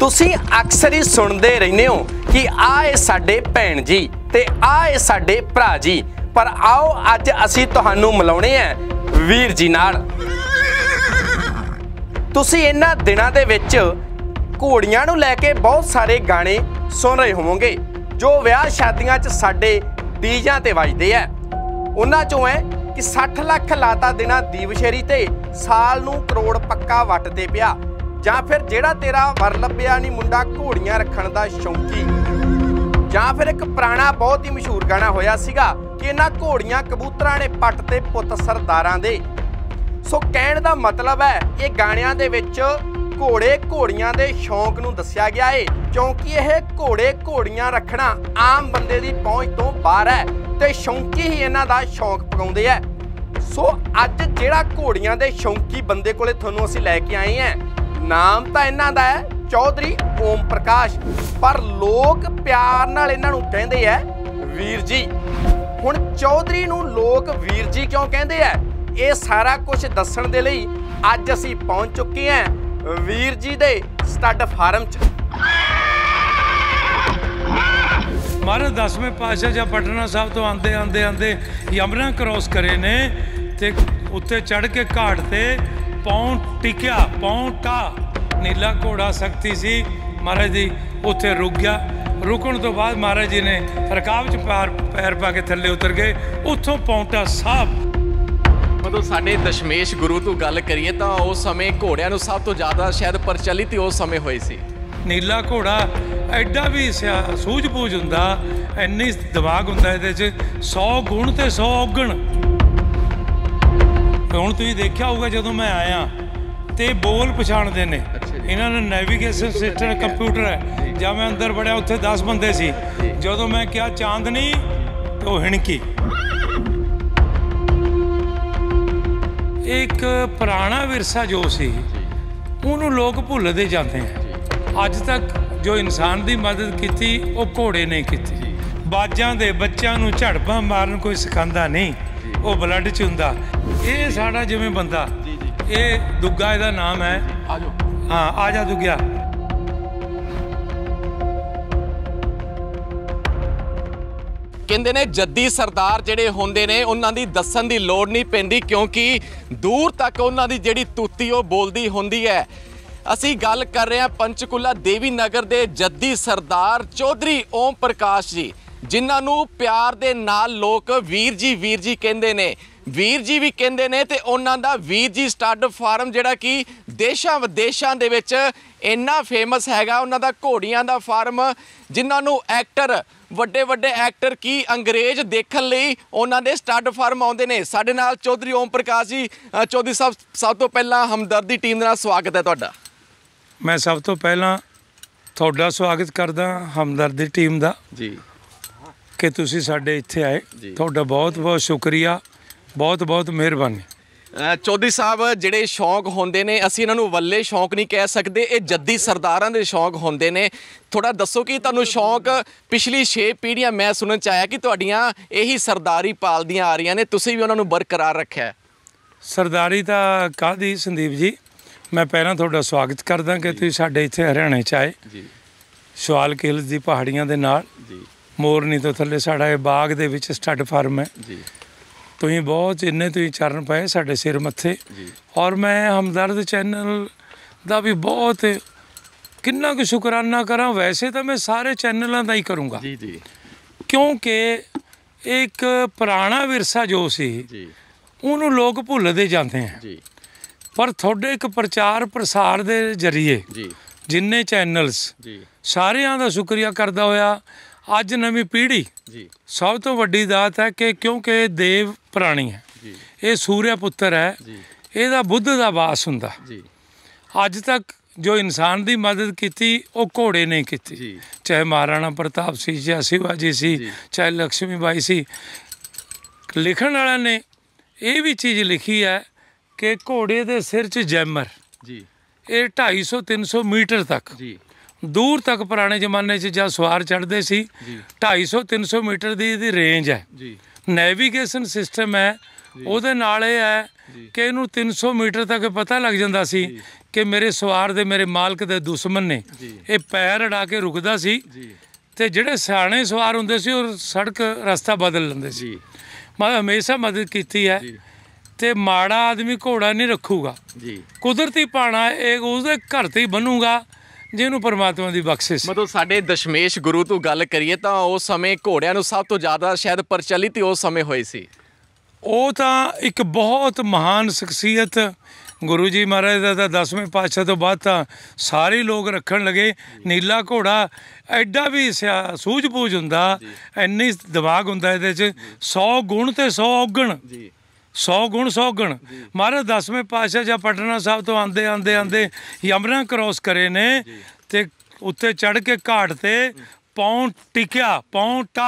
ਤੁਸੀਂ ਅਕਸਰ ਹੀ ਸੁਣਦੇ ਰਹਿੰਦੇ ਹੋ ਕਿ ਆਏ ਸਾਡੇ ਭੈਣ ਜੀ ਤੇ ਆਏ ਸਾਡੇ ਭਰਾ ਜੀ ਪਰ ਆਓ ਅੱਜ ਅਸੀਂ ਤੁਹਾਨੂੰ ਮਿਲਾਉਣੇ ਆ ਵੀਰ ਜੀ ਨਾਲ ਤੁਸੀਂ ਇਹਨਾਂ ਦਿਨਾਂ ਦੇ ਵਿੱਚ ਘੋੜੀਆਂ ਨੂੰ ਲੈ ਕੇ ਬਹੁਤ ਸਾਰੇ ਗਾਣੇ ਸੁਣ ਰਹੇ ਹੋਵੋਗੇ ਜੋ ਵਿਆਹ ਸ਼ਾਦੀਆਂ 'ਚ ਸਾਡੇ ਡੀਜਾਂ ਤੇ ਵੱਜਦੇ ਆ ਉਹਨਾਂ 'ਚੋਂ ਹੈ ਕਿ 60 ਲੱਖ ਲਾਤਾ ਦੇਣਾ ਦੀਵਸ਼ੇਰੀ ਤੇ ਸਾਲ ਨੂੰ ਕਰੋੜ ਪੱਕਾ ਵੱਟਦੇ ਪਿਆ ਜਾਂ ਫਿਰ ਜਿਹੜਾ ਤੇਰਾ ਵਰ ਲੱਭਿਆ ਨਹੀਂ ਮੁੰਡਾ ਘੋੜੀਆਂ ਰੱਖਣ ਦਾ ਸ਼ੌਂਕੀ ਜਾਂ ਫਿਰ ਇੱਕ ਪੁਰਾਣਾ ਬਹੁਤ ਹੀ ਮਸ਼ਹੂਰ ਗਾਣਾ ਹੋਇਆ ਸੀਗਾ ਕਿ ਇਹਨਾਂ ਘੋੜੀਆਂ ਕਬੂਤਰਾਂ ਨੇ ਪੱਟ ਤੇ ਪੁੱਤ ਸਰਦਾਰਾਂ ਦੇ ਸੋ ਕਹਿਣ ਦਾ ਮਤਲਬ ਹੈ ਇਹ ਗਾਣਿਆਂ ਦੇ ਵਿੱਚ ਘੋੜੇ ਘੋੜੀਆਂ ਦੇ ਸ਼ੌਂਕ ਨੂੰ ਦੱਸਿਆ ਗਿਆ ਏ ਕਿਉਂਕਿ ਇਹ ਘੋੜੇ ਘੋੜੀਆਂ ਰੱਖਣਾ ਆਮ ਬੰਦੇ ਦੀ ਪਹੁੰਚ ਤੋਂ ਬਾਹਰ ਹੈ ਤੇ ਸ਼ੌਂਕੀ ਹੀ ਇਹਨਾਂ ਦਾ ਸ਼ੌਂਕ ਪਗਾਉਂਦੇ ਐ ਸੋ ਅੱਜ ਜਿਹੜਾ ਘੋੜੀਆਂ ਦੇ ਸ਼ੌਂਕੀ ਬੰਦੇ ਕੋਲੇ ਤੁਹਾਨੂੰ ਅਸੀਂ ਲੈ ਕੇ ਆਏ ਆ ਨਾਮ ਤਾਂ ਇਹਨਾਂ ਦਾ ਹੈ ਚੌਧਰੀ ਓਮ ਪ੍ਰਕਾਸ਼ ਪਰ ਲੋਕ ਪਿਆਰ ਨਾਲ ਇਹਨਾਂ ਨੂੰ ਕਹਿੰਦੇ ਐ ਵੀਰ ਜੀ ਹੁਣ ਚੌਧਰੀ ਨੂੰ ਲੋਕ ਵੀਰ ਜੀ ਕਿਉਂ ਕਹਿੰਦੇ ਐ ਇਹ ਸਾਰਾ ਕੁਝ ਦੱਸਣ ਦੇ ਲਈ ਅੱਜ ਅਸੀਂ ਪਹੁੰਚ ਚੁੱਕੇ ਆਂ ਵੀਰ ਜੀ ਦੇ ਸਟੱਡ ਫਾਰਮ 'ਚ ਮਹਾਰਾਜ ਦਸਵੇਂ ਪਾਸ਼ਾ ਜਾਂ ਪਟਨਾ ਸਾਹਿਬ ਤੋਂ ਆਂਦੇ ਆਂਦੇ ਆਂਦੇ ਯਮਨਾ ਕ੍ਰੋਸ ਕਰੇ ਨੇ ਤੇ ਉੱਤੇ ਚੜ ਕੇ ਘਾਟ ਤੇ ਪੌਂ ਟਿਕਿਆ ਪੌਂਟਾ ਨੀਲਾ ਘੋੜਾ ਸਕਤੀ ਸੀ ਮਹਾਰਾਜ ਜੀ ਉੱਥੇ ਰੁਕ ਗਿਆ ਰੁਕਣ ਤੋਂ ਬਾਅਦ ਮਹਾਰਾਜ ਜੀ ਨੇ ਰਕਾਬ 'ਚ ਪੈਰ ਪਾ ਕੇ ਥੱਲੇ ਉਤਰ ਗਏ ਉੱਥੋਂ ਪੌਂਟਾ ਸਾਹਿਬ ਮਤਲਬ ਸਾਡੇ ਦਸ਼ਮੇਸ਼ ਗੁਰੂ ਤੋਂ ਗੱਲ ਕਰੀਏ ਤਾਂ ਉਸ ਸਮੇਂ ਘੋੜਿਆਂ ਨੂੰ ਸਭ ਤੋਂ ਜ਼ਿਆਦਾ ਸ਼ਾਇਦ ਪ੍ਰਚਲਿਤ ਉਸ ਸਮੇਂ ਹੋਈ ਸੀ ਨੀਲਾ ਘੋੜਾ ਐਡਾ ਵੀ ਸੂਝ ਪੂਝ ਹੁੰਦਾ ਐਨੀ ਦਿਮਾਗ ਹੁੰਦਾ ਇਹਦੇ 'ਚ 100 ਗੁਣ ਤੇ 100 ਔਗਣ ਹੁਣ ਤੁਸੀਂ ਦੇਖਿਆ ਹੋਊਗਾ ਜਦੋਂ ਮੈਂ ਆਇਆ ਤੇ ਬੋਲ ਪਛਾਣਦੇ ਨੇ ਇਹਨਾਂ ਨੇ ਨੈਵੀਗੇਸ਼ਨ ਸਿਸਟਮ ਕੰਪਿਊਟਰ ਹੈ ਜਦ ਮੈਂ ਅੰਦਰ ਬੜਿਆ ਉੱਥੇ 10 ਬੰਦੇ ਸੀ ਜਦੋਂ ਮੈਂ ਕਿਹਾ ਚਾਂਦਨੀ ਤੇ ਉਹ ਹਿਣਕੀ ਇੱਕ ਪੁਰਾਣਾ ਵਿਰਸਾ ਜੋ ਸੀ ਉਹਨੂੰ ਲੋਕ ਭੁੱਲਦੇ ਜਾਂਦੇ ਆ ਅੱਜ ਤੱਕ ਜੋ ਇਨਸਾਨ ਦੀ ਮਦਦ ਕੀਤੀ ਉਹ ਘੋੜੇ ਨੇ ਕੀਤੀ ਬਾਜਾਂ ਦੇ ਬੱਚਿਆਂ ਨੂੰ ਝੜਪਾਂ ਮਾਰਨ ਕੋਈ ਸਿਖਾਂਦਾ ਨਹੀਂ ਉਹ ਬਲੱਡ ਚ ਹੁੰਦਾ ਇਹ ਸਾਡਾ ਜਿਵੇਂ ਬੰਦਾ ਇਹ ਦੁੱਗਾ ਇਹਦਾ ਨਾਮ ਹੈ ਆਜੋ ਹਾਂ ਆਜਾ ਦੁੱਗਿਆ ਕਹਿੰਦੇ ਨੇ ਜੱਦੀ ਸਰਦਾਰ ਜਿਹੜੇ ਹੁੰਦੇ ਨੇ ਉਹਨਾਂ ਦੀ ਦੱਸਣ ਦੀ ਲੋੜ ਨਹੀਂ ਪੈਂਦੀ ਕਿਉਂਕਿ ਦੂਰ ਤੱਕ ਉਹਨਾਂ ਦੀ ਜਿਹੜੀ ਤੂਤੀ ਉਹ ਬੋਲਦੀ ਹੁੰਦੀ ਹੈ ਅਸੀਂ ਗੱਲ ਕਰ ਰਹੇ ਹਾਂ ਪੰਚਕੁਲਾ ਦੇਵੀ ਨਗਰ ਦੇ ਜੱਦੀ ਸਰਦਾਰ ਚੌਧਰੀ ਓਮ ਪ੍ਰਕਾਸ਼ ਜੀ ਜਿਨ੍ਹਾਂ ਨੂੰ ਪਿਆਰ ਦੇ ਨਾਲ ਲੋਕ ਵੀਰ ਜੀ ਵੀਰ ਜੀ ਕਹਿੰਦੇ ਨੇ ਵੀਰ ਜੀ ਵੀ ਕਹਿੰਦੇ ਨੇ ਤੇ ਉਹਨਾਂ ਦਾ ਵੀਰ ਜੀ ਸਟੱਡ ਫਾਰਮ ਜਿਹੜਾ ਕਿ ਦੇਸ਼ਾਂ ਵਿਦੇਸ਼ਾਂ ਦੇ ਵਿੱਚ ਇੰਨਾ ਫੇਮਸ ਹੈਗਾ ਉਹਨਾਂ ਦਾ ਘੋੜੀਆਂ ਦਾ ਫਾਰਮ ਜਿਨ੍ਹਾਂ ਨੂੰ ਐਕਟਰ ਵੱਡੇ ਵੱਡੇ ਐਕਟਰ ਕੀ ਅੰਗਰੇਜ਼ ਦੇਖਣ ਲਈ ਉਹਨਾਂ ਦੇ ਸਟੱਡ ਫਾਰਮ ਆਉਂਦੇ ਨੇ ਸਾਡੇ ਨਾਲ ਚੌਧਰੀ ਓਮ ਪ੍ਰਕਾਸ਼ ਜੀ ਚੌਧਰੀ ਸਾਹਿਬ ਸਭ ਤੋਂ ਪਹਿਲਾਂ ਹਮਦਰਦੀ ਟੀਮ ਦਾ ਸਵਾਗਤ ਹੈ ਤੁਹਾਡਾ ਮੈਂ ਸਭ ਤੋਂ ਪਹਿਲਾਂ ਤੁਹਾਡਾ ਸਵਾਗਤ ਕਰਦਾ ਹਮਦਰਦੀ ਟੀਮ ਦਾ ਜੀ ਕਿ ਤੁਸੀਂ ਸਾਡੇ ਇੱਥੇ ਆਏ ਤੁਹਾਡਾ ਬਹੁਤ ਬਹੁਤ ਸ਼ੁਕਰੀਆ ਬਹੁਤ ਬਹੁਤ ਮਿਹਰਬਾਨੀ ਚੌਧਰੀ ਸਾਹਿਬ ਜਿਹੜੇ ਸ਼ੌਂਕ ਹੁੰਦੇ ਨੇ ਅਸੀਂ ਇਹਨਾਂ ਨੂੰ ਵੱਲੇ ਸ਼ੌਂਕ ਨਹੀਂ ਕਹਿ ਸਕਦੇ ਇਹ ਜੱਦੀ ਸਰਦਾਰਾਂ ਦੇ ਸ਼ੌਂਕ ਹੁੰਦੇ ਨੇ ਥੋੜਾ ਦੱਸੋ ਕਿ ਤੁਹਾਨੂੰ ਸ਼ੌਂਕ ਪਿਛਲੀ 6 ਪੀੜ੍ਹੀਆਂ ਮੈਂ ਸੁਣਨ ਚ ਆਇਆ ਕਿ ਤੁਹਾਡੀਆਂ ਇਹੀ ਸਰਦਾਰੀ ਪਾਲਦੀਆਂ ਆ ਰਹੀਆਂ ਨੇ ਤੁਸੀਂ ਵੀ ਉਹਨਾਂ ਨੂੰ ਬਰਕਰਾਰ ਰੱਖਿਆ ਸਰਦਾਰੀ ਤਾਂ ਕਾਦੀ ਸੰਦੀਪ ਜੀ ਮੈਂ ਪਹਿਲਾਂ ਤੁਹਾਡਾ ਸਵਾਗਤ ਕਰਦਾ ਕਿ ਤੁਸੀਂ ਸਾਡੇ ਇੱਥੇ ਹਰਿਆਣੇ ਚ ਆਏ ਜੀ ਸ਼ਵਾਲ ਕਿਲਸ ਦੀ ਪਹਾੜੀਆਂ ਦੇ ਨਾਲ ਜੀ ਮੋਰਨੀ ਤੋਂ ਥੱਲੇ ਸਾਡਾ ਇਹ ਬਾਗ ਦੇ ਵਿੱਚ ਸਟੱਡ ਫਾਰਮ ਹੈ ਜੀ ਤੁਸੀਂ ਬਹੁਤ ਇੰਨੇ ਤੁਸੀਂ ਚਰਨ ਪਏ ਸਾਡੇ ਸਿਰ ਮੱਥੇ ਔਰ ਮੈਂ ਹਮਦਰਦ ਚੈਨਲ ਦਾ ਵੀ ਬਹੁਤ ਕਿੰਨਾ ਕੁ ਸ਼ੁਕਰਾਨਾ ਕਰਾਂ ਵੈਸੇ ਤਾਂ ਮੈਂ ਸਾਰੇ ਚੈਨਲਾਂ ਦਾ ਹੀ ਕਰੂੰਗਾ ਜੀ ਜੀ ਕਿਉਂਕਿ ਇੱਕ ਪੁਰਾਣਾ ਵਿਰਸਾ ਜੋ ਸੀ ਜੀ ਉਹਨੂੰ ਲੋਕ ਭੁੱਲਦੇ ਜਾਂਦੇ ਆ ਜੀ ਪਰ ਤੁਹਾਡੇ ਇੱਕ ਪ੍ਰਚਾਰ ਪ੍ਰਸਾਰ ਦੇ ਜ਼ਰੀਏ ਜੀ ਜਿੰਨੇ ਚੈਨਲਸ ਜੀ ਸਾਰਿਆਂ ਦਾ ਸ਼ੁਕਰੀਆ ਕਰਦਾ ਹੋਇਆ ਅੱਜ ਨਵੀਂ ਪੀੜ੍ਹੀ ਜੀ ਸਭ ਤੋਂ ਵੱਡੀ ਦਾਤ ਹੈ ਕਿ ਕਿਉਂਕਿ ਦੇਵ ਪ੍ਰਾਣੀ ਹੈ ਜੀ ਇਹ ਸੂਰਿਆ ਪੁੱਤਰ ਹੈ ਜੀ ਇਹਦਾ ਬੁੱਧ ਦਾ ਵਾਸ ਹੁੰਦਾ ਜੀ ਅੱਜ ਤੱਕ ਜੋ ਇਨਸਾਨ ਦੀ ਮਦਦ ਕੀਤੀ ਉਹ ਘੋੜੇ ਨੇ ਕੀਤੀ ਚਾਹੇ ਮਹਾਰਾਣਾ ਪ੍ਰਤਾਪ ਸੀ ਜਾਂ ਸ਼ਿਵਾਜੀ ਸੀ ਚਾਹੇ ਲక్ష్ਮੀ ਬਾਈ ਸੀ ਲਿਖਣ ਵਾਲਾ ਨੇ ਇਹ ਵੀ ਚੀਜ਼ ਲਿਖੀ ਹੈ ਕਿ ਘੋੜੇ ਦੇ ਸਿਰ 'ਚ ਜੈਮਰ ਜੀ ਇਹ 250 300 ਮੀਟਰ ਤੱਕ ਜੀ ਦੂਰ ਤੱਕ ਪੁਰਾਣੇ ਜ਼ਮਾਨੇ 'ਚ ਜਦ ਸਵਾਰ ਚੜਦੇ ਸੀ 250 300 ਮੀਟਰ ਦੀ ਇਹਦੀ ਰੇਂਜ ਹੈ ਜੀ ਨੈਵੀਗੇਸ਼ਨ ਸਿਸਟਮ ਹੈ ਉਹਦੇ ਨਾਲ ਇਹ ਹੈ ਕਿ ਇਹਨੂੰ 300 ਮੀਟਰ ਤੱਕ ਪਤਾ ਲੱਗ ਜਾਂਦਾ ਸੀ ਕਿ ਮੇਰੇ ਸਵਾਰ ਦੇ ਮੇਰੇ ਮਾਲਕ ਦੇ ਦੁਸ਼ਮਣ ਨੇ ਇਹ ਪੈਰ ਅੜਾ ਕੇ ਰੁਕਦਾ ਸੀ ਤੇ ਜਿਹੜੇ ਸਿਆਣੇ ਸਵਾਰ ਹੁੰਦੇ ਸੀ ਉਹ ਸੜਕ ਰਸਤਾ ਬਦਲ ਲੈਂਦੇ ਸੀ ਮੈਂ ਹਮੇਸ਼ਾ ਮਦਦ ਕੀਤੀ ਹੈ ਤੇ ਮਾੜਾ ਆਦਮੀ ਘੋੜਾ ਨਹੀਂ ਰੱਖੂਗਾ ਜੀ ਕੁਦਰਤੀ ਪਾਣਾ ਇਹ ਉਸਦੇ ਘਰ ਤੇ ਹੀ ਬਣੂਗਾ ਜਿਹਨੂੰ ਪਰਮਾਤਮਾ ਦੀ ਬਖਸ਼ਿਸ਼ ਮਤਲਬ ਸਾਡੇ ਦਸ਼ਮੇਸ਼ ਗੁਰੂ ਤੋਂ ਗੱਲ ਕਰੀਏ ਤਾਂ ਉਸ ਸਮੇਂ ਘੋੜਿਆਂ ਨੂੰ ਸਭ ਤੋਂ ਜ਼ਿਆਦਾ ਸ਼ਾਇਦ ਪ੍ਰਚਲਿਤ ਉਸ ਸਮੇਂ ਹੋਈ ਸੀ ਉਹ ਤਾਂ ਇੱਕ ਬਹੁਤ ਮਹਾਨ ਸ਼ਖਸੀਅਤ ਗੁਰੂ ਜੀ ਮਹਾਰਾਜ ਦਾ ਤਾਂ 10ਵੇਂ ਪਾਤਸ਼ਾਹ ਤੋਂ ਬਾਅਦ ਤਾਂ ਸਾਰੇ ਲੋਕ ਰੱਖਣ ਲਗੇ ਨੀਲਾ ਘੋੜਾ ਐਡਾ ਵੀ ਸੂਝ-ਬੂਝ ਹੁੰਦਾ ਇੰਨੀ ਦਿਮਾਗ ਹੁੰਦਾ ਇਹਦੇ 'ਚ 100 ਗੁਣ ਤੇ 100 ਔਗਣ ਜੀ 100 ਗੁਣ 100 ਗੁਣ ਮਹਾਰਾਜ ਦਸਵੇਂ ਪਾਤਸ਼ਾਹ ਜਾਂ ਪਟਨਾ ਸਾਹਿਬ ਤੋਂ ਆਂਦੇ ਆਂਦੇ ਆਂਦੇ ਯਮਨਾ ਕ੍ਰੋਸ ਕਰੇ ਨੇ ਤੇ ਉੱਤੇ ਚੜ ਕੇ ਘਾਟ ਤੇ ਪੌਂ ਟਿਕਿਆ ਪੌਂਟਾ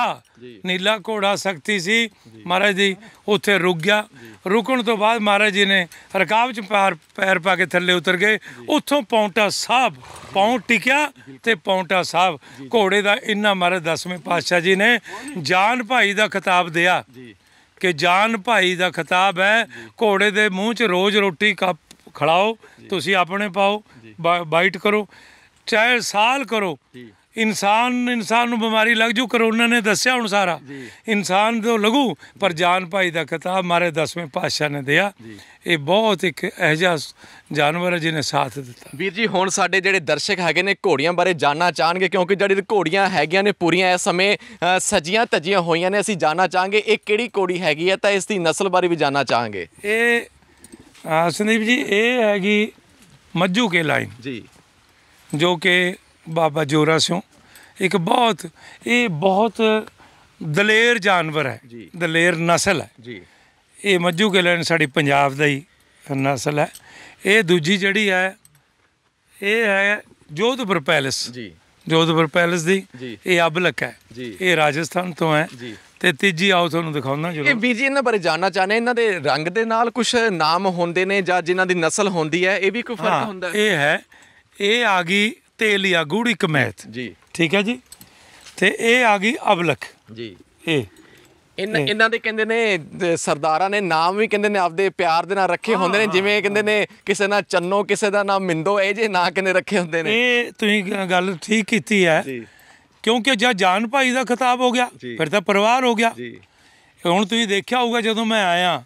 ਨੀਲਾ ਘੋੜਾ ਸਕਤੀ ਸੀ ਮਹਾਰਾਜ ਜੀ ਉੱਥੇ ਰੁਕ ਗਿਆ ਰੁਕਣ ਤੋਂ ਬਾਅਦ ਮਹਾਰਾਜ ਜੀ ਨੇ ਰਕਾਬ ਚ ਪੈਰ ਪੈਰ ਪਾ ਕੇ ਥੱਲੇ ਉਤਰ ਗਏ ਉੱਥੋਂ ਪੌਂਟਾ ਸਾਹਿਬ ਪੌਂ ਟਿਕਿਆ ਤੇ ਪੌਂਟਾ ਸਾਹਿਬ ਘੋੜੇ ਦਾ ਇੰਨਾ ਮਹਾਰਾਜ ਦਸਵੇਂ ਪਾਤਸ਼ਾਹ ਜੀ ਨੇ ਜਾਨ ਭਾਈ ਦਾ ਖਿਤਾਬ ਦਿਆ ਕਿ ਜਾਨ ਭਾਈ ਦਾ ਖਿਤਾਬ ਹੈ ਘੋੜੇ ਦੇ ਮੂੰਹ 'ਚ ਰੋਜ਼ ਰੋਟੀ ਕੱਪ ਖੜਾਓ ਤੁਸੀਂ ਆਪਣੇ ਪਾਓ ਬਾਈਟ ਕਰੋ ਚਾਹੇ ਸਾਲ ਕਰੋ ਇਨਸਾਨ ਇਨਸਾਨ ਨੂੰ ਬਿਮਾਰੀ ਲੱਗ ਜੂ ਕਰੋਨਾ ਨੇ ਦੱਸਿਆ ਹੁਣ ਸਾਰਾ ਇਨਸਾਨ ਤੋਂ ਲਗੂ ਪਰ ਜਾਨ ਭਾਈ ਦਾ ਖਤਾ ਮਾਰੇ ਦਸਵੇਂ ਪਾਤਸ਼ਾਹ ਨੇ ਦਿਆ ਇਹ ਬਹੁਤ ਇੱਕ ਅਹਿਜਾ ਜਾਨਵਰ ਹੈ ਜਿਹਨੇ ਸਾਥ ਦਿੱਤਾ ਵੀਰ ਜੀ ਹੁਣ ਸਾਡੇ ਜਿਹੜੇ ਦਰਸ਼ਕ ਹੈਗੇ ਨੇ ਘੋੜੀਆਂ ਬਾਰੇ ਜਾਨਣਾ ਚਾਹਣਗੇ ਕਿਉਂਕਿ ਜਿਹੜੀ ਘੋੜੀਆਂ ਹੈਗੀਆਂ ਨੇ ਪੂਰੀਆਂ ਇਸ ਸਮੇਂ ਸਜੀਆਂ ਤਜੀਆਂ ਹੋਈਆਂ ਨੇ ਅਸੀਂ ਜਾਨਣਾ ਚਾਹਾਂਗੇ ਇਹ ਕਿਹੜੀ ਘੋੜੀ ਹੈਗੀ ਹੈ ਤਾਂ ਇਸ ਦੀ ਨਸਲ ਬਾਰੇ ਵੀ ਜਾਨਣਾ ਚਾਹਾਂਗੇ ਇਹ ਸੰਦੀਪ ਜੀ ਇਹ ਹੈਗੀ ਮੱਜੂ ਕੇ ਲਾਈਨ ਜੀ ਜੋ ਕਿ ਬਾਬਾ ਜੋਰਾ ਸਿੰਘ ਇੱਕ ਬਹੁਤ ਇਹ ਬਹੁਤ ਦਲੇਰ ਜਾਨਵਰ ਹੈ ਦਲੇਰ ਨਸਲ ਹੈ ਜੀ ਇਹ ਮੱਝੂ ਲੈਣ ਸਾਡੀ ਪੰਜਾਬ ਦਾ ਹੀ ਨਸਲ ਹੈ ਇਹ ਦੂਜੀ ਜਿਹੜੀ ਹੈ ਇਹ ਹੈ ਜੋਧਪੁਰ ਪੈਲਸ ਜੀ ਜੋਧਪੁਰ ਪੈਲਸ ਦੀ ਇਹ ਅਬਲਕ ਹੈ ਇਹ ਰਾਜਸਥਾਨ ਤੋਂ ਹੈ ਤੇ ਤੀਜੀ ਆਓ ਤੁਹਾਨੂੰ ਦਿਖਾਉਣਾ ਜਰੂਰ ਇਹ ਵੀਰ ਜੀ ਇਹਨਾਂ ਬਾਰੇ ਜਾਨਣਾ ਚਾਹਨੇ ਇਹਨਾਂ ਦੇ ਰੰਗ ਦੇ ਨਾਲ ਕੁਝ ਨਾਮ ਹੁੰਦੇ ਨੇ ਜਾਂ ਜਿਨ੍ਹਾਂ ਦੀ ਨਸਲ ਹੁੰਦੀ ਹੈ ਇਹ ਵੀ ਕੋਈ ਫਰਕ ਹੁੰਦਾ ਹੈ ਇਹ ਹੈ ਇਹ ਆ ਗਈ ਲਿਆ ਗੂੜੀ ਕਮੈਤ ਜੀ ਠੀਕ ਹੈ ਜੀ ਤੇ ਇਹ ਆ ਗਈ ਅਬਲਕ ਜੀ ਇਹ ਇਨ- ਇਹਨਾਂ ਦੇ ਕਹਿੰਦੇ ਨੇ ਸਰਦਾਰਾਂ ਨੇ ਨਾਮ ਵੀ ਕਹਿੰਦੇ ਨੇ ਆਪਦੇ ਪਿਆਰ ਦੇ ਨਾਲ ਰੱਖੇ ਹੁੰਦੇ ਨੇ ਜਿਵੇਂ ਕਹਿੰਦੇ ਨੇ ਕਿਸੇ ਨਾਲ ਚੰਨੋ ਕਿਸੇ ਦਾ ਨਾਮ ਮਿੰਦੋ ਇਹ ਜੇ ਨਾਂ ਕਹਿੰਦੇ ਰੱਖੇ ਹੁੰਦੇ ਨੇ ਇਹ ਤੁਸੀਂ ਗੱਲ ਠੀਕ ਕੀਤੀ ਹੈ ਕਿਉਂਕਿ ਜਦ ਜਾਨ ਭਾਈ ਦਾ ਖਿਤਾਬ ਹੋ ਗਿਆ ਫਿਰ ਤਾਂ ਪਰਿਵਾਰ ਹੋ ਗਿਆ ਜੀ ਹੁਣ ਤੁਸੀਂ ਦੇਖਿਆ ਹੋਊਗਾ ਜਦੋਂ ਮੈਂ ਆਇਆ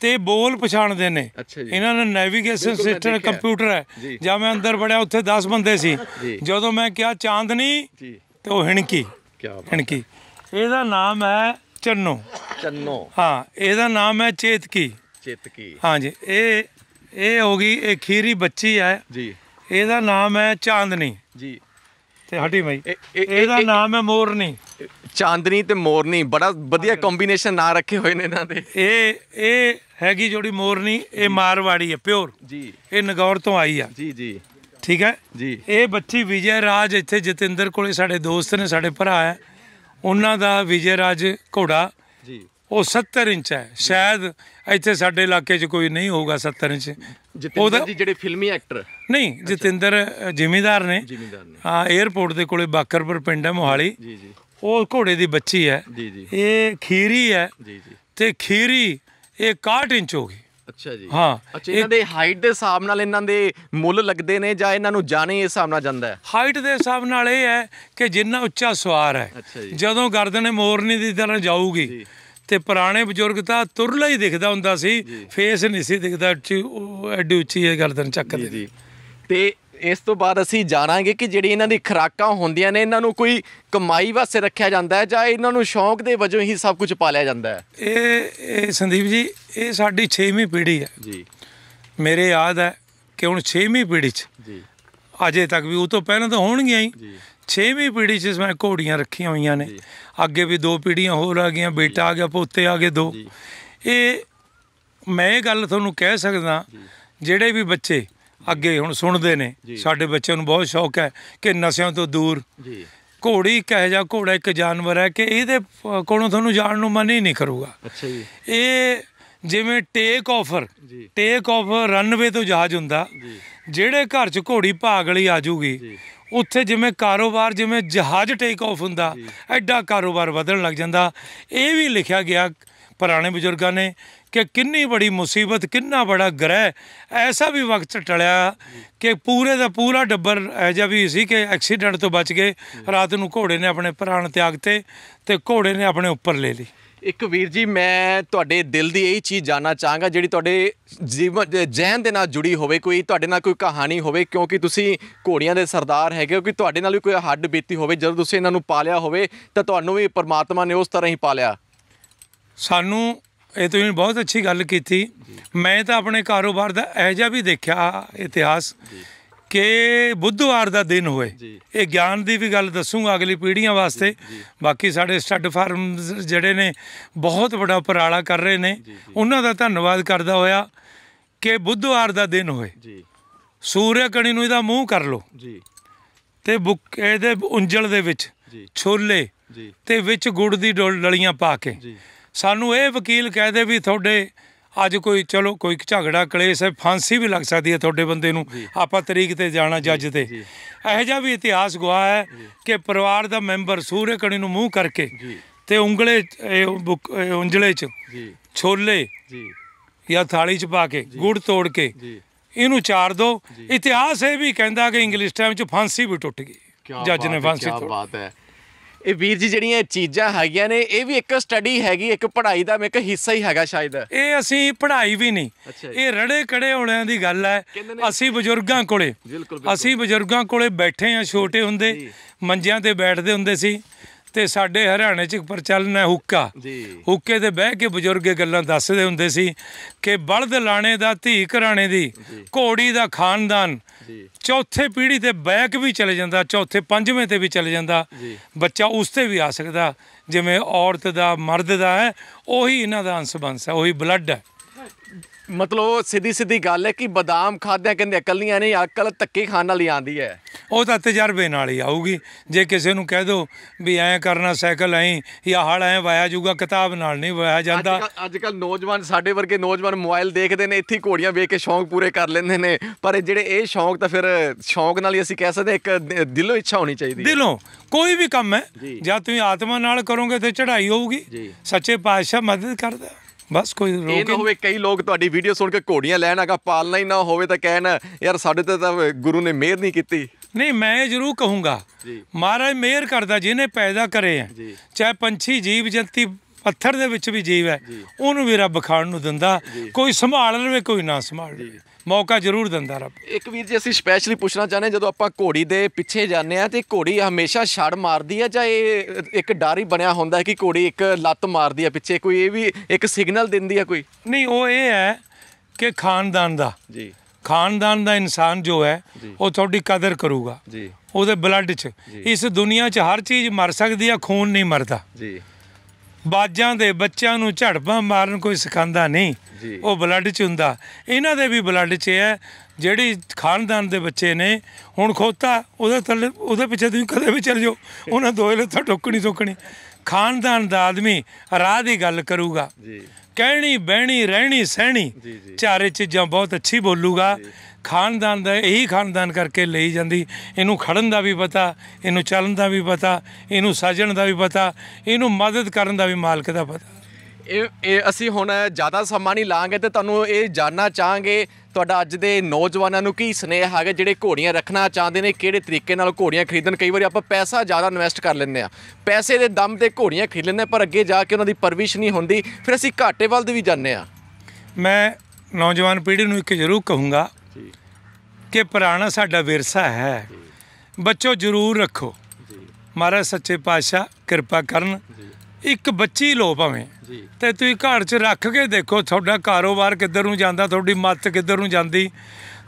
ਤੇ ਬੋਲ ਪਛਾਣਦੇ ਨੇ ਇਹਨਾਂ ਨੇ ਨੈਵੀਗੇਸ਼ਨ ਸਿਸਟਮ ਕੰਪਿਊਟਰ ਹੈ ਜਾਂ ਮੈਂ ਅੰਦਰ ਬੜਿਆ ਉੱਥੇ 10 ਬੰਦੇ ਸੀ ਜਦੋਂ ਮੈਂ ਕਿਹਾ ਚਾਂਦਨੀ ਤੇ ਉਹ ਹਣਕੀ ਹਣਕੀ ਇਹਦਾ ਨਾਮ ਹੈ ਚੰਨੋ ਚੰਨੋ ਹਾਂ ਇਹਦਾ ਨਾਮ ਹੈ ਚੇਤਕੀ ਚੇਤਕੀ ਹਾਂਜੀ ਇਹ ਇਹ ਹੋ ਗਈ ਇਹ ਖੀਰੀ ਬੱਚੀ ਹੈ ਜੀ ਇਹਦਾ ਨਾਮ ਹੈ ਚਾਂਦਨੀ ਜੀ ਤੇ ਹਟੀ ਮਈ ਇਹਦਾ ਨਾਮ ਹੈ ਮੋਰਨੀ ਚਾਂਦਨੀ ਤੇ ਮੋਰਨੀ ਬੜਾ ਵਧੀਆ ਕੰਬੀਨੇਸ਼ਨ ਨਾਂ ਰੱਖੇ ਹੋਏ ਨੇ ਇਹਨਾਂ ਦੇ ਇਹ ਇਹ ਹੈਗੀ ਜੋੜੀ ਮੋਰਨੀ ਇਹ ਮਾਰਵਾੜੀ ਹੈ ਪਿਓਰ ਜੀ ਇਹ ਨਗੌਰ ਤੋਂ ਆਈ ਆ ਜੀ ਜੀ ਠੀਕ ਹੈ ਜੀ ਇਹ ਬੱਚੀ ਵਿਜੇ ਰਾਜ ਇੱਥੇ ਜਤਿੰਦਰ ਕੋਲੇ ਸਾਡੇ ਦੋਸਤ ਨੇ ਸਾਡੇ ਭਰਾ ਹੈ ਉਹਨਾਂ ਦਾ ਵਿਜੇ ਰਾਜ ਘੋੜਾ ਜੀ ਉਹ 70 ਇੰਚ ਹੈ ਸ਼ਾਇਦ ਇੱਥੇ ਸਾਡੇ ਇਲਾਕੇ 'ਚ ਕੋਈ ਨਹੀਂ ਹੋਊਗਾ 70 ਇੰਚ ਜਤਿੰਦਰ ਜੀ ਜਿਹੜੇ ਫਿਲਮੀ ਐਕਟਰ ਨਹੀਂ ਜਤਿੰਦਰ ਜ਼ਿੰਮੇਦਾਰ ਨੇ ਨੇ ਹਾਂ 에어ਪੋਰਟ ਦੇ ਕੋਲੇ ਬਾਕਰਪੁਰ ਪਿੰਡ ਹੈ ਮੋਹਾਲੀ ਜੀ ਜੀ ਉਹ ਘੋੜੇ ਦੀ ਬੱਚੀ ਹੈ ਜੀ ਜੀ ਇਹ ਖੀਰੀ ਹੈ ਜੀ ਜੀ ਤੇ ਖੀਰੀ ਇਹ 61 ਇੰਚ ਹੋ ਗਈ ਅੱਛਾ ਜੀ ਹਾਂ ਅੱਛਾ ਇਹਨਾਂ ਦੇ ਹਾਈਟ ਦੇ ਹਿਸਾਬ ਨਾਲ ਇਹਨਾਂ ਦੇ ਮੁੱਲ ਲੱਗਦੇ ਨੇ ਜਾਂ ਇਹਨਾਂ ਨੂੰ ਜਾਣੇ ਇਸ ਹਿਸਾਬ ਨਾਲ ਜਾਂਦਾ ਹੈ ਹਾਈਟ ਦੇ ਹਿਸਾਬ ਨਾਲ ਇਹ ਹੈ ਕਿ ਜਿੰਨਾ ਉੱਚਾ ਸਵਾਰ ਹੈ ਜਦੋਂ ਗਰਦਨ ਮੋਰਨੀ ਦੀ ਤਰ੍ਹਾਂ ਜਾਊਗੀ ਤੇ ਪੁਰਾਣੇ ਬਜ਼ੁਰਗ ਤਾਂ ਤੁਰਲਾ ਹੀ ਦਿਖਦਾ ਹੁੰਦਾ ਸੀ ਫੇਸ ਨਹੀਂ ਸੀ ਦਿਖਦਾ ਐਡੀ ਉੱਚੀ ਹੈ ਗਰਦਨ ਚੱਕਦੇ ਜੀ ਤੇ ਇਸ ਤੋਂ ਬਾਅਦ ਅਸੀਂ ਜਾਣਾਂਗੇ ਕਿ ਜਿਹੜੀ ਇਹਨਾਂ ਦੀ ਖਰਾਕਾਂ ਹੁੰਦੀਆਂ ਨੇ ਇਹਨਾਂ ਨੂੰ ਕੋਈ ਕਮਾਈ ਵਾਸਤੇ ਰੱਖਿਆ ਜਾਂਦਾ ਹੈ ਜਾਂ ਇਹਨਾਂ ਨੂੰ ਸ਼ੌਂਕ ਦੇ ਵਜੋਂ ਹੀ ਸਭ ਕੁਝ ਪਾਲਿਆ ਜਾਂਦਾ ਹੈ ਇਹ ਇਹ ਸੰਦੀਪ ਜੀ ਇਹ ਸਾਡੀ 6ਵੀਂ ਪੀੜ੍ਹੀ ਹੈ ਜੀ ਮੇਰੇ ਯਾਦ ਹੈ ਕਿ ਹੁਣ 6ਵੀਂ ਪੀੜ੍ਹੀ 'ਚ ਜੀ ਅਜੇ ਤੱਕ ਵੀ ਉਹ ਤੋਂ ਪਹਿਲਾਂ ਤਾਂ ਹੋਣਗੀਆਂ ਹੀ ਜੀ 6ਵੀਂ ਪੀੜ੍ਹੀ 'ਚ ਮੈਂ ਘੋੜੀਆਂ ਰੱਖੀਆਂ ਹੋਈਆਂ ਨੇ ਅੱਗੇ ਵੀ ਦੋ ਪੀੜ੍ਹੀਆਂ ਹੋਰ ਆ ਗਈਆਂ ਬੇਟਾ ਆ ਗਿਆ ਪੋਤੇ ਆ ਗਏ ਦੋ ਇਹ ਮੈਂ ਇਹ ਗੱਲ ਤੁਹਾਨੂੰ ਕਹਿ ਸਕਦਾ ਜਿਹੜੇ ਵੀ ਬੱਚੇ ਅੱਗੇ ਹੁਣ ਸੁਣਦੇ ਨੇ ਸਾਡੇ ਬੱਚਿਆਂ ਨੂੰ ਬਹੁਤ ਸ਼ੌਕ ਹੈ ਕਿ ਨਸ਼ਿਆਂ ਤੋਂ ਦੂਰ ਜੀ ਘੋੜੀ ਕਹਿ ਜਾ ਘੋੜਾ ਇੱਕ ਜਾਨਵਰ ਹੈ ਕਿ ਇਹਦੇ ਕੋਲੋਂ ਤੁਹਾਨੂੰ ਜਾਣ ਨੂੰ ਮਨ ਹੀ ਨਹੀਂ ਕਰੂਗਾ ਅੱਛਾ ਜੀ ਇਹ ਜਿਵੇਂ take offer take off runway ਤੋਂ ਜਹਾਜ਼ ਹੁੰਦਾ ਜਿਹੜੇ ਘਰ 'ਚ ਘੋੜੀ ਭਾਗ ਲਈ ਆ ਜੂਗੀ ਉੱਥੇ ਜਿਵੇਂ ਕਾਰੋਬਾਰ ਜਿਵੇਂ ਜਹਾਜ਼ ਟੇਕ ਆਫ ਹੁੰਦਾ ਐਡਾ ਕਾਰੋਬਾਰ ਵਧਣ ਲੱਗ ਜਾਂਦਾ ਇਹ ਵੀ ਲਿਖਿਆ ਗਿਆ ਪੁਰਾਣੇ ਬਜ਼ੁਰਗਾਂ ਨੇ ਕਿ ਕਿੰਨੀ ਬੜੀ ਮੁਸੀਬਤ ਕਿੰਨਾ ਬੜਾ ਗ੍ਰਹਿ ਐਸਾ ਵੀ ਵਕਤ ਟਲਿਆ ਕਿ ਪੂਰੇ ਦਾ ਪੂਰਾ ਡੱਬਰ ਐਜਾ ਵੀ ਸੀ ਕਿ ਐਕਸੀਡੈਂਟ ਤੋਂ ਬਚ ਗਏ ਰਾਤ ਨੂੰ ਘੋੜੇ ਨੇ ਆਪਣੇ ਪ੍ਰਾਣ ਤਿਆਗਤੇ ਤੇ ਘੋੜੇ ਨੇ ਆਪਣੇ ਉੱਪਰ ਲੈ ਲਈ ਇੱਕ ਵੀਰ ਜੀ ਮੈਂ ਤੁਹਾਡੇ ਦਿਲ ਦੀ ਇਹ ਚੀਜ਼ ਜਾਨਣਾ ਚਾਹਾਂਗਾ ਜਿਹੜੀ ਤੁਹਾਡੇ ਜੀਵਨ ਜੈਨ ਦੇ ਨਾਲ ਜੁੜੀ ਹੋਵੇ ਕੋਈ ਤੁਹਾਡੇ ਨਾਲ ਕੋਈ ਕਹਾਣੀ ਹੋਵੇ ਕਿਉਂਕਿ ਤੁਸੀਂ ਘੋੜੀਆਂ ਦੇ ਸਰਦਾਰ ਹੈਗੇ ਕਿਉਂਕਿ ਕਿ ਤੁਹਾਡੇ ਨਾਲ ਵੀ ਕੋਈ ਹੱਡ ਬੀਤੀ ਹੋਵੇ ਜਦੋਂ ਤੁਸੀਂ ਇਹਨਾਂ ਨੂੰ ਪਾਲਿਆ ਹੋਵੇ ਤਾਂ ਤੁਹਾਨੂੰ ਵੀ ਪਰਮਾਤਮਾ ਨੇ ਉਸ ਤਰ੍ਹਾਂ ਹੀ ਪਾਲਿਆ ਸਾਨੂੰ ਇਹ ਤੁਸੀਂ ਬਹੁਤ ਅੱਛੀ ਗੱਲ ਕੀਤੀ ਮੈਂ ਤਾਂ ਆਪਣੇ ਕਾਰੋਬਾਰ ਦਾ ਅਜਿਹਾ ਵੀ ਦੇਖਿਆ ਇਤਿਹਾਸ ਕਿ ਬੁੱਧਵਾਰ ਦਾ ਦਿਨ ਹੋਏ ਇਹ ਗਿਆਨ ਦੀ ਵੀ ਗੱਲ ਦੱਸੂਗਾ ਅਗਲੀ ਪੀੜ੍ਹੀਆਂ ਵਾਸਤੇ ਬਾਕੀ ਸਾਡੇ ਸਟੱਡ ਫਾਰਮ ਜਿਹੜੇ ਨੇ ਬਹੁਤ ਵੱਡਾ ਉਪਰਾਲਾ ਕਰ ਰਹੇ ਨੇ ਉਹਨਾਂ ਦਾ ਧੰਨਵਾਦ ਕਰਦਾ ਹੋਇਆ ਕਿ ਬੁੱਧਵਾਰ ਦਾ ਦਿਨ ਹੋਏ ਜੀ ਸੂਰਿਆ ਕਣੀ ਨੂੰ ਇਹਦਾ ਮੂੰਹ ਕਰ ਲੋ ਜੀ ਤੇ ਬੁੱਕ ਇਹਦੇ ਉੰਜਲ ਦੇ ਵਿੱਚ ਛੋਲੇ ਤੇ ਵਿੱਚ ਗੁੜ ਦੀ ਡਲੀਆਂ ਪਾ ਕੇ ਸਾਨੂੰ ਇਹ ਵਕੀਲ ਕਹਦੇ ਵੀ ਤੁਹਾਡੇ ਅੱਜ ਕੋਈ ਚਲੋ ਕੋਈ ਝਗੜਾ ਕਲੇਸ਼ ਹੈ ਫਾਂਸੀ ਵੀ ਲੱਗ ਸਕਦੀ ਹੈ ਤੁਹਾਡੇ ਬੰਦੇ ਨੂੰ ਆਪਾਂ ਤਰੀਕ ਤੇ ਜਾਣਾ ਜੱਜ ਤੇ ਇਹੋ ਜਿਹਾ ਵੀ ਇਤਿਹਾਸ ਗਵਾ ਹੈ ਕਿ ਪਰਿਵਾਰ ਦਾ ਮੈਂਬਰ ਸੂਰੇ ਕਣੀ ਨੂੰ ਮੂੰਹ ਕਰਕੇ ਤੇ ਉਂਗਲੇ ਉਂਜਲੇ ਚ ਛੋਲੇ ਜਾਂ ਥਾਲੀ ਚ ਪਾ ਕੇ ਗੁੜ ਤੋੜ ਕੇ ਇਹਨੂੰ ਚਾਰ ਦੋ ਇਤਿਹਾਸ ਇਹ ਵੀ ਕਹਿੰਦਾ ਕਿ ਇੰਗਲਿਸ਼ ਟਾਈਮ ਚ ਫਾਂਸੀ ਵੀ ਟੁੱਟ ਗਈ ਜੱਜ ਨੇ ਫਾਂਸੀ ਤੋੜ ਬਾਤ ਹੈ ਇਹ ਵੀਰ ਜੀ ਜਿਹੜੀਆਂ ਚੀਜ਼ਾਂ ਹੈਗੀਆਂ ਨੇ ਇਹ ਵੀ ਇੱਕ ਸਟੱਡੀ ਹੈਗੀ ਇੱਕ ਪੜ੍ਹਾਈ ਦਾ ਇੱਕ ਹਿੱਸਾ ਹੀ ਹੈਗਾ ਸ਼ਾਇਦ ਇਹ ਅਸੀਂ ਪੜ੍ਹਾਈ ਵੀ ਨਹੀਂ ਇਹ ਰੜੇ ਕੜੇ ਹੋਣਿਆਂ ਦੀ ਗੱਲ ਹੈ ਅਸੀਂ ਬਜ਼ੁਰਗਾਂ ਕੋਲੇ ਅਸੀਂ ਬਜ਼ੁਰਗਾਂ ਕੋਲੇ ਬੈਠੇ ਆ ਛੋਟੇ ਹੁੰਦੇ ਮੰਜਿਆਂ ਤੇ ਬੈਠਦੇ ਹੁੰਦੇ ਸੀ ਤੇ ਸਾਡੇ ਹਰਿਆਣੇ 'ਚ ਪ੍ਰਚਲਨ ਹੈ ਹੁੱਕਾ ਹੁੱਕੇ ਤੇ ਬਹਿ ਕੇ ਬਜ਼ੁਰਗ ਗੱਲਾਂ ਦੱਸਦੇ ਹੁੰਦੇ ਸੀ ਕਿ ਬਲਦ ਲਾਣੇ ਦਾ ਧੀ ਘਰਾਣੇ ਦੀ ਘੋੜੀ ਦਾ ਖਾਨਦਾਨ ਚੌਥੇ ਪੀੜ੍ਹੀ ਤੇ ਬੈਕ ਵੀ ਚਲੇ ਜਾਂਦਾ ਚੌਥੇ ਪੰਜਵੇਂ ਤੇ ਵੀ ਚਲੇ ਜਾਂਦਾ ਬੱਚਾ ਉਸ ਤੇ ਵੀ ਆ ਸਕਦਾ ਜਿਵੇਂ ਔਰਤ ਦਾ ਮਰਦ ਦਾ ਹੈ ਉਹੀ ਇਹਨਾਂ ਦਾ ਅੰਸ਼ ਬੰਸ ਹੈ ਉਹੀ ਬਲੱਡ ਹੈ ਮਤਲਬ ਸਿੱਧੀ ਸਿੱਧੀ ਗੱਲ ਹੈ ਕਿ ਬਾਦਾਮ ਖਾਦਿਆਂ ਕਹਿੰਦੇ ਅਕਲ ਨਹੀਂ ਆਣੀ ਅਕਲ ਧੱਕੇ ਖਾਣ ਨਾਲ ਹੀ ਆਂਦੀ ਹੈ ਉਹ ਤਾਂ ਤਜਰਬੇ ਨਾਲ ਹੀ ਆਊਗੀ ਜੇ ਕਿਸੇ ਨੂੰ ਕਹਿ ਦੋ ਵੀ ਐ ਕਰਨਾ ਸਾਈਕਲ ਐ ਜਾਂ ਹਲ ਐ ਵਾਇਆ ਜੂਗਾ ਕਿਤਾਬ ਨਾਲ ਨਹੀਂ ਵਾਇਆ ਜਾਂਦਾ ਅੱਜ ਕੱਲ ਨੌਜਵਾਨ ਸਾਡੇ ਵਰਗੇ ਨੌਜਵਾਨ ਮੋਬਾਈਲ ਦੇਖਦੇ ਨੇ ਇੱਥੇ ਘੋੜੀਆਂ ਵੇਖ ਕੇ ਸ਼ੌਂਕ ਪੂਰੇ ਕਰ ਲੈਂਦੇ ਨੇ ਪਰ ਜਿਹੜੇ ਇਹ ਸ਼ੌਂਕ ਤਾਂ ਫਿਰ ਸ਼ੌਂਕ ਨਾਲ ਹੀ ਅਸੀਂ ਕਹਿ ਸਕਦੇ ਇੱਕ ਦਿਲੋਂ ਇੱਛਾ ਹੋਣੀ ਚਾਹੀਦੀ ਹੈ ਦਿਲੋਂ ਕੋਈ ਵੀ ਕੰਮ ਹੈ ਜਾਂ ਤੁਸੀਂ ਆਤਮਾ ਨਾਲ ਕਰੋਗੇ ਤੇ ਚੜ੍ਹਾਈ ਹੋਊਗੀ ਸੱਚੇ ਪਾਤਸ਼ਾਹ ਮਦਦ ਕਰਦਾ ਬਸ ਕੋਈ ਇਹ ਨਾ ਹੋਵੇ ਕਈ ਲੋਕ ਤੁਹਾਡੀ ਵੀਡੀਓ ਸੁਣ ਕੇ ਘੋੜੀਆਂ ਲੈਣ ਆਗਾ ਪਾਲਣਾ ਹੀ ਨਾ ਹੋਵੇ ਤਾਂ ਕਹਿਣ ਯਾਰ ਸਾਡੇ ਤੇ ਤਾਂ ਗੁਰੂ ਨੇ ਮਿਹਰ ਨਹੀਂ ਕੀਤੀ ਨਹੀਂ ਮੈਂ ਜ਼ਰੂਰ ਕਹੂੰਗਾ ਜੀ ਮਹਾਰਾਜ ਮਿਹਰ ਕਰਦਾ ਜਿਹਨੇ ਪੈਦਾ ਕਰੇ ਆ ਚਾਹੇ ਪੰਛੀ ਜੀਵ ਜੰਤੀ ਪੱਥਰ ਦੇ ਵਿੱਚ ਵੀ ਜੀਵ ਹੈ ਉਹਨੂੰ ਵੀ ਰੱਬ ਖਾਣ ਨੂੰ ਦਿੰਦਾ ਕੋਈ ਸੰਭਾਲ ਲਵੇ ਕੋਈ ਨਾ ਸੰਭਾਲ ਲਵੇ ਮੌਕਾ ਜ਼ਰੂਰ ਦਿੰਦਾ ਰੱਬ ਇੱਕ ਵੀਰ ਜੀ ਅਸੀਂ ਸਪੈਸ਼ਲੀ ਪੁੱਛਣਾ ਚਾਹੁੰਦੇ ਜਦੋਂ ਆਪਾਂ ਘੋੜੀ ਦੇ ਪਿੱਛੇ ਜਾਂਦੇ ਆ ਤੇ ਘੋੜੀ ਹਮੇਸ਼ਾ ਛੜ ਮਾਰਦੀ ਆ ਜਾਂ ਇਹ ਇੱਕ ਡਰ ਹੀ ਬਣਿਆ ਹੁੰਦਾ ਕਿ ਘੋੜੀ ਇੱਕ ਲੱਤ ਮਾਰਦੀ ਆ ਪਿੱਛੇ ਕੋਈ ਇਹ ਵੀ ਇੱਕ ਸਿਗਨਲ ਦਿੰਦੀ ਆ ਕੋਈ ਨਹੀਂ ਉਹ ਇਹ ਹੈ ਕਿ ਖਾਨਦਾਨ ਦਾ ਜੀ ਖਾਨਦਾਨ ਦਾ ਇਨਸਾਨ ਜੋ ਹੈ ਉਹ ਤੁਹਾਡੀ ਕਦਰ ਕਰੂਗਾ ਜੀ ਉਹਦੇ ਬਲੱਡ 'ਚ ਇਸ ਦੁਨੀਆ 'ਚ ਹਰ ਚੀਜ਼ ਮਰ ਸਕਦੀ ਆ ਖੂਨ ਨਹੀਂ ਮਰਦਾ ਜੀ ਬਾਜਾਂ ਦੇ ਬੱਚਿਆਂ ਨੂੰ ਝੜਪਾਂ ਮਾਰਨ ਕੋਈ ਸਿਖਾਂਦਾ ਨਹੀਂ ਉਹ ਬਲੱਡ 'ਚ ਹੁੰਦਾ ਇਹਨਾਂ ਦੇ ਵੀ ਬਲੱਡ 'ਚ ਹੈ ਜਿਹੜੀ ਖਾਨਦਾਨ ਦੇ ਬੱਚੇ ਨੇ ਹੁਣ ਖੋਤਾ ਉਹਦੇ ਥੱਲੇ ਉਹਦੇ ਪਿੱਛੇ ਤੁਸੀਂ ਕਦੇ ਵੀ ਚੱਲ ਜਾਓ ਉਹਨਾਂ ਦੋਏ ਲੱਥਾ ਟੋਕਣੀ ਟੋਕਣੀ ਖਾਨਦਾਨ ਦਾ ਆਦਮੀ ਰਾਹ ਦੀ ਗੱਲ ਕਰੂਗਾ ਜੀ ਕਹਿਣੀ ਬਹਿਣੀ ਰਹਿਣੀ ਸਹਿਣੀ ਚਾਰੇ ਚੀਜ਼ਾਂ ਬਹੁਤ ਅੱਛੀ ਬੋਲੂਗਾ ਖਾਨਦਾਨ ਦਾ ਇਹੀ ਖਾਨਦਾਨ ਕਰਕੇ ਲਈ ਜਾਂਦੀ ਇਹਨੂੰ ਖੜਨ ਦਾ ਵੀ ਪਤਾ ਇਹਨੂੰ ਚੱਲਣ ਦਾ ਵੀ ਪਤਾ ਇਹਨੂੰ ਸਾਜਣ ਦਾ ਵੀ ਪਤਾ ਇਹਨੂੰ ਮਦਦ ਕਰਨ ਦਾ ਵੀ ਮਾਲਕ ਦਾ ਪਤਾ ਇਹ ਅਸੀਂ ਹੁਣ ਜ਼ਿਆਦਾ ਸਮਾਂ ਨਹੀਂ ਲਾਂਗੇ ਤੇ ਤੁਹਾਨੂੰ ਇਹ ਜਾਨਣਾ ਚਾਹਾਂਗੇ ਤੁਹਾਡਾ ਅੱਜ ਦੇ ਨੌਜਵਾਨਾਂ ਨੂੰ ਕੀ ਸਨੇਹ ਹੈਗਾ ਜਿਹੜੇ ਘੋੜੀਆਂ ਰੱਖਣਾ ਚਾਹੁੰਦੇ ਨੇ ਕਿਹੜੇ ਤਰੀਕੇ ਨਾਲ ਘੋੜੀਆਂ ਖਰੀਦਣ ਕਈ ਵਾਰੀ ਆਪਾਂ ਪੈਸਾ ਜ਼ਿਆਦਾ ਇਨਵੈਸਟ ਕਰ ਲੈਂਦੇ ਆ ਪੈਸੇ ਦੇ ਦਮ ਤੇ ਘੋੜੀਆਂ ਖਰੀਦ ਲੈਂਦੇ ਪਰ ਅੱਗੇ ਜਾ ਕੇ ਉਹਨਾਂ ਦੀ ਪਰਵਿਸ਼ ਨਹੀਂ ਹੁੰਦੀ ਫਿਰ ਅਸੀਂ ਘਾਟੇ ਵੱਲ ਦੇ ਵੀ ਜਾਂਦੇ ਆ ਮੈਂ ਨੌਜਵਾਨ ਪੀੜ੍ਹੀ ਨੂੰ ਇੱਕ ਜ਼ਰੂਰ ਕਹੂੰਗਾ ਕਿ ਪੁਰਾਣਾ ਸਾਡਾ ਵਿਰਸਾ ਹੈ ਬੱਚੋ ਜ਼ਰੂਰ ਰੱਖੋ ਮਹਾਰਾਜ ਸੱਚੇ ਪਾਤਸ਼ਾਹ ਕਿਰਪਾ ਕਰਨ ਇੱਕ ਬੱਚੀ ਲੋ ਭਾਵੇਂ ਤੇ ਤੁਸੀਂ ਘਰ 'ਚ ਰੱਖ ਕੇ ਦੇਖੋ ਤੁਹਾਡਾ ਕਾਰੋਬਾਰ ਕਿੱਧਰ ਨੂੰ ਜਾਂਦਾ ਤੁਹਾਡੀ ਮੱਤ ਕਿੱਧਰ ਨੂੰ ਜਾਂਦੀ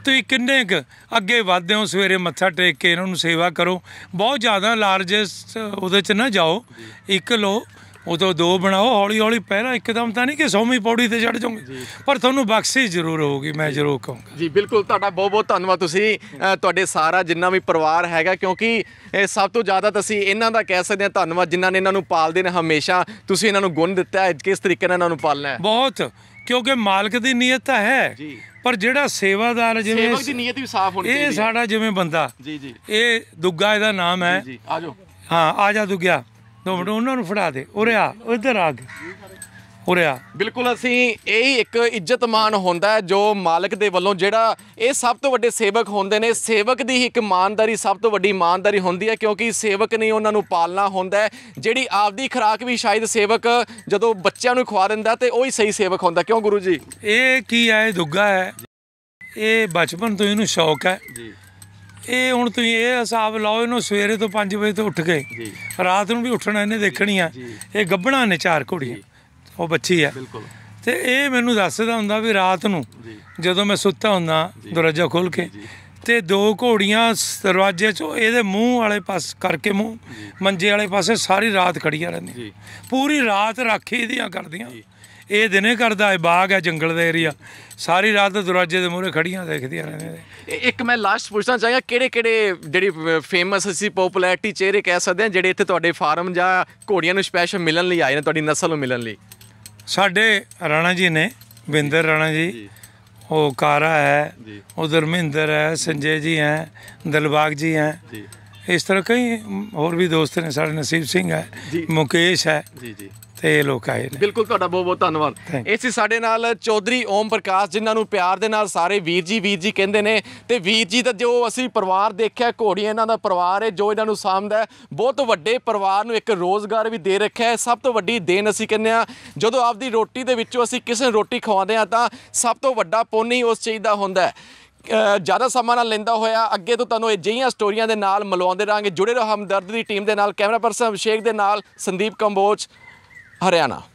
ਤੁਸੀਂ ਕਿੰਨੇ ਕ ਅੱਗੇ ਵਧਦੇ ਹੋ ਸਵੇਰੇ ਮੱਥਾ ਟੇਕ ਕੇ ਇਹਨਾਂ ਨੂੰ ਸੇਵਾ ਕਰੋ ਬਹੁਤ ਜ਼ਿਆਦਾ ਲਾਰਜੈਸਟ ਉਹਦੇ 'ਚ ਨਾ ਜਾਓ ਇੱਕ ਲੋ ਉਦੋਂ ਦੋ ਬਣਾਓ ਹੌਲੀ ਹੌਲੀ ਪਹਿਲਾਂ ਇੱਕਦਮ ਤਾਂ ਨਹੀਂ ਕਿ ਸੌਵੀਂ ਪੌੜੀ ਤੇ ਚੜ ਜਾਓਗੇ ਪਰ ਤੁਹਾਨੂੰ ਬਖਸ਼ਿਸ਼ ਜ਼ਰੂਰ ਹੋਊਗੀ ਮੈਂ ਜ਼ਰੂਰ ਕਹੂੰਗਾ ਜੀ ਬਿਲਕੁਲ ਤੁਹਾਡਾ ਬਹੁਤ ਬਹੁਤ ਧੰਨਵਾਦ ਤੁਸੀਂ ਤੁਹਾਡੇ ਸਾਰਾ ਜਿੰਨਾ ਵੀ ਪਰਿਵਾਰ ਹੈਗਾ ਕਿਉਂਕਿ ਸਭ ਤੋਂ ਜ਼ਿਆਦਾ ਤੁਸੀਂ ਇਹਨਾਂ ਦਾ ਕਹਿ ਸਕਦੇ ਹਾਂ ਧੰਨਵਾਦ ਜਿਨ੍ਹਾਂ ਨੇ ਇਹਨਾਂ ਨੂੰ ਪਾਲਦੇ ਨੇ ਹਮੇਸ਼ਾ ਤੁਸੀਂ ਇਹਨਾਂ ਨੂੰ ਗੁਣ ਦਿੱਤਾ ਹੈ ਕਿਸ ਤਰੀਕੇ ਨਾਲ ਇਹਨਾਂ ਨੂੰ ਪਾਲਣਾ ਹੈ ਬਹੁਤ ਕਿਉਂਕਿ ਮਾਲਕ ਦੀ ਨੀਅਤ ਤਾਂ ਹੈ ਜੀ ਪਰ ਜਿਹੜਾ ਸੇਵਾਦਾਰ ਜਿਵੇਂ ਸੇਵਕ ਦੀ ਨੀਅਤ ਵੀ ਸਾਫ਼ ਹੋਣੀ ਚਾਹੀਦੀ ਇਹ ਸਾਡਾ ਜਿਵੇਂ ਬੰਦਾ ਜੀ ਜੀ ਇਹ ਦੁੱਗਾ ਇਹਦਾ ਨਾਮ ਹੈ ਜੀ ਆਜੋ ਹਾਂ ਆ ਜਾ ਦੁੱਗਿਆ ਦੋ ਮਿੰਟ ਉਹਨਾਂ ਨੂੰ ਫੜਾ ਦੇ ਉਰੇ ਆ ਇੱਧਰ ਆ ਕੇ ਉਰੇ ਆ ਬਿਲਕੁਲ ਅਸੀਂ ਇਹ ਹੀ ਇੱਕ ਇੱਜ਼ਤਮਾਨ ਹੁੰਦਾ ਜੋ ਮਾਲਕ ਦੇ ਵੱਲੋਂ ਜਿਹੜਾ ਇਹ ਸਭ ਤੋਂ ਵੱਡੇ ਸੇਵਕ ਹੁੰਦੇ ਨੇ ਸੇਵਕ ਦੀ ਹੀ ਇੱਕ ਇਮਾਨਦਾਰੀ ਸਭ ਤੋਂ ਵੱਡੀ ਇਮਾਨਦਾਰੀ ਹੁੰਦੀ ਹੈ ਕਿਉਂਕਿ ਸੇਵਕ ਨੇ ਉਹਨਾਂ ਨੂੰ ਪਾਲਣਾ ਹੁੰਦਾ ਜਿਹੜੀ ਆਪਦੀ ਖਰਾਕ ਵੀ ਸ਼ਾਇਦ ਸੇਵਕ ਜਦੋਂ ਬੱਚਿਆਂ ਨੂੰ ਖਵਾ ਦਿੰਦਾ ਤੇ ਉਹ ਹੀ ਸਹੀ ਸੇਵਕ ਹੁੰਦਾ ਕਿਉਂ ਗੁਰੂ ਜੀ ਇਹ ਕੀ ਹੈ ਦੁੱਗਾ ਹੈ ਇਹ ਬਚਪਨ ਤੋਂ ਇਹਨੂੰ ਸ਼ੌਕ ਹੈ ਜੀ ਇਹ ਹੁਣ ਤੁਸੀਂ ਇਹ ਹਿਸਾਬ ਲਾਓ ਇਹਨੂੰ ਸਵੇਰੇ ਤੋਂ 5 ਵਜੇ ਤੋਂ ਉੱਠ ਕੇ ਜੀ ਰਾਤ ਨੂੰ ਵੀ ਉੱਠਣਾ ਇਹਨੇ ਦੇਖਣੀ ਆ ਇਹ ਗੱਬਣਾ ਨੇ ਚਾਰ ਘੋੜੀਆਂ ਉਹ ਬੱਚੀ ਆ ਬਿਲਕੁਲ ਤੇ ਇਹ ਮੈਨੂੰ ਦੱਸਦਾ ਹੁੰਦਾ ਵੀ ਰਾਤ ਨੂੰ ਜਦੋਂ ਮੈਂ ਸੁੱਤਾ ਹੁੰਦਾ ਦਰਵਾਜ਼ਾ ਖੋਲ ਕੇ ਤੇ ਦੋ ਘੋੜੀਆਂ ਦਰਵਾਜ਼ੇ 'ਚੋਂ ਇਹਦੇ ਮੂੰਹ ਵਾਲੇ ਪਾਸ ਕਰਕੇ ਮੂੰਹ ਮੰਜੇ ਵਾਲੇ ਪਾਸੇ ਸਾਰੀ ਰਾਤ ਖੜੀਆਂ ਰਹਿੰਦੀਆਂ ਪੂਰੀ ਰਾਤ ਰਾਖੀ ਇਹਦੀਆਂ ਕਰਦੀਆਂ ਇਹ ਦਿਨੇ ਕਰਦਾ ਹੈ ਬਾਗ ਹੈ ਜੰਗਲ ਦਾ ਏਰੀਆ ਸਾਰੀ ਰਾਤ ਦਰਵਾਜ਼ੇ ਦੇ ਮੂਹਰੇ ਖੜੀਆਂ ਦੇਖਦੀਆਂ ਰਹਿੰਦੇ ਇੱਕ ਮੈਂ ਲਾਸਟ ਪੁੱਛਣਾ ਚਾਹਾਂਗਾ ਕਿਹੜੇ ਕਿਹੜੇ ਜਿਹੜੀ ਫੇਮਸ ਅਸੀਂ ਪੋਪੂਲੈਰਿਟੀ ਚਿਹਰੇ ਕਹਿ ਸਕਦੇ ਹਾਂ ਜਿਹੜੇ ਇੱਥੇ ਤੁਹਾਡੇ ਫਾਰਮ ਜਾਂ ਘੋੜੀਆਂ ਨੂੰ ਸਪੈਸ਼ਲ ਮਿਲਣ ਲਈ ਆਏ ਨੇ ਤੁਹਾਡੀ ਨਸਲ ਨੂੰ ਮਿਲਣ ਲਈ ਸਾਡੇ ਰਾਣਾ ਜੀ ਨੇ ਵਿੰਦਰ ਰਾਣਾ ਜੀ ਉਹ ਕਾਰਾ ਹੈ ਉਹ ਧਰਮਿੰਦਰ ਹੈ ਸੰਜੇ ਜੀ ਹੈ ਦਿਲਬਾਗ ਜੀ ਹੈ ਇਸ ਤਰ੍ਹਾਂ ਕਈ ਹੋਰ ਵੀ ਦੋਸਤ ਨੇ ਸਾਡੇ ਨਸੀਬ ਸਿੰਘ ਹੈ ਮੁਕੇਸ਼ ਹੈ ਜੀ ਜੀ ਤੇ ਲੋਕ ਆਏ ਨੇ ਬਿਲਕੁਲ ਤੁਹਾਡਾ ਬਹੁਤ ਬਹੁਤ ਧੰਨਵਾਦ ਇਹ ਸੀ ਸਾਡੇ ਨਾਲ ਚੌਧਰੀ ਓਮ ਪ੍ਰਕਾਸ਼ ਜਿਨ੍ਹਾਂ ਨੂੰ ਪਿਆਰ ਦੇ ਨਾਲ ਸਾਰੇ ਵੀਰ ਜੀ ਵੀਰ ਜੀ ਕਹਿੰਦੇ ਨੇ ਤੇ ਵੀਰ ਜੀ ਦਾ ਜੋ ਅਸੀਂ ਪਰਿਵਾਰ ਦੇਖਿਆ ਘੋੜੀਆਂ ਇਹਨਾਂ ਦਾ ਪਰਿਵਾਰ ਹੈ ਜੋ ਇਹਨਾਂ ਨੂੰ ਸਾਂਭਦਾ ਬਹੁਤ ਵੱਡੇ ਪਰਿਵਾਰ ਨੂੰ ਇੱਕ ਰੋਜ਼ਗਾਰ ਵੀ ਦੇ ਰੱਖਿਆ ਹੈ ਸਭ ਤੋਂ ਵੱਡੀ ਦੇਣ ਅਸੀਂ ਕਹਿੰਦੇ ਆ ਜਦੋਂ ਆਪਦੀ ਰੋਟੀ ਦੇ ਵਿੱਚੋਂ ਅਸੀਂ ਕਿਸੇ ਨੂੰ ਰੋਟੀ ਖਵਾਉਂਦੇ ਆ ਤਾਂ ਸਭ ਤੋਂ ਵੱਡਾ ਪੁੰਨ ਹੀ ਉਸ ਚੀਜ਼ ਦਾ ਹੁੰਦਾ ਹੈ ਜ਼ਿਆਦਾ ਸਮਾਂ ਨਾਲ ਲੈਂਦਾ ਹੋਇਆ ਅੱਗੇ ਤੋਂ ਤੁਹਾਨੂੰ ਇਹ ਜਈਆਂ ਸਟੋਰੀਆਂ ਦੇ ਨਾਲ ਮਲਵਾਉਂਦੇ ਰਾਂਗੇ ਜੁੜੇ ਰਹੋ ਹਮਦਰਦ ਦੀ ਟੀਮ ਦੇ ਨਾਲ ਕੈਮਰਾ ਪਰਸਨ ਅਭਿਸ਼ੇਕ ਦੇ ਨਾਲ ਸੰਦੀਪ ਕੰਬੋਚ हरियाणा